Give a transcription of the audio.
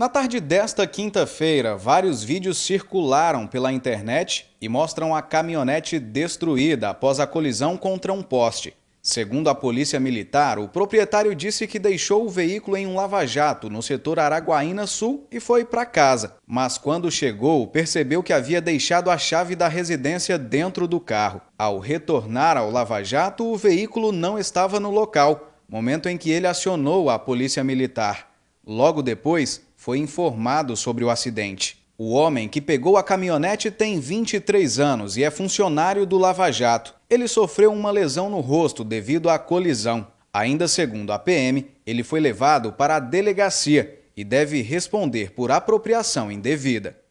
Na tarde desta quinta-feira, vários vídeos circularam pela internet e mostram a caminhonete destruída após a colisão contra um poste. Segundo a Polícia Militar, o proprietário disse que deixou o veículo em um lava-jato no setor Araguaína Sul e foi para casa. Mas quando chegou, percebeu que havia deixado a chave da residência dentro do carro. Ao retornar ao lava-jato, o veículo não estava no local, momento em que ele acionou a Polícia Militar. Logo depois, foi informado sobre o acidente. O homem que pegou a caminhonete tem 23 anos e é funcionário do Lava Jato. Ele sofreu uma lesão no rosto devido à colisão. Ainda segundo a PM, ele foi levado para a delegacia e deve responder por apropriação indevida.